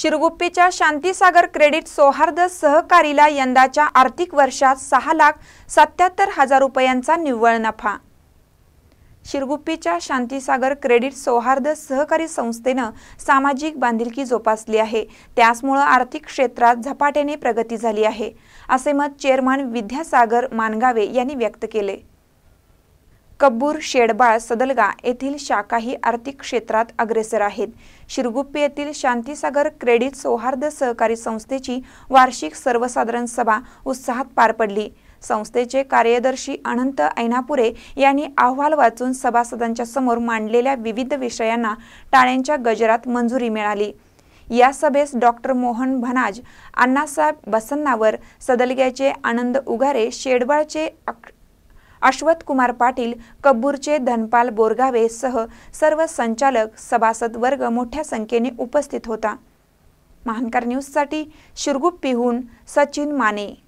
शिरगुप्पीच्या Shantisagar credit सौहार्द सहकारीला यंदाच्या आर्थिक वर्षात सहा लाख सत्याहत्तर हजार रुपयांचा निव्वळ नफा शिरगुप्पीच्या शांतीसागर क्रेडिट सौहार्द सहकारी संस्थेनं सामाजिक बांधिलकी जोपासली आहे त्याचमुळं आर्थिक क्षेत्रात झपाट्याने प्रगती झाली आहे असे मत चेअरमन विद्यासागर मानगावे यांनी व्यक्त केले कब्बूर शेडबाळ सदलगा येथील शाखाही आर्थिक क्षेत्रात अग्रेसर आहेत शिरगुप्पे येथील शांतीसागर क्रेडिट सौहार्द सहकारी संस्थेची वार्षिक सर्वसाधारण सभा उत्साहात पार पडली संस्थेचे कार्यदर्शी अनंत ऐनापुरे यांनी अहवाल वाचून सभासदांच्या समोर मांडलेल्या विविध विषयांना टाळ्यांच्या गजरात मंजुरी मिळाली या सभेस डॉक्टर मोहन भनाज अण्णासाहेब बसन्नावर सदलग्याचे आनंद उगारे शेडबाळचे अश्वत कुमार पाटील कब्बूरचे धनपाल बोरगावे सह सर्व संचालक सभासद वर्ग मोठ्या संख्येने उपस्थित होता महानकार न्यूजसाठी पिहून सचिन माने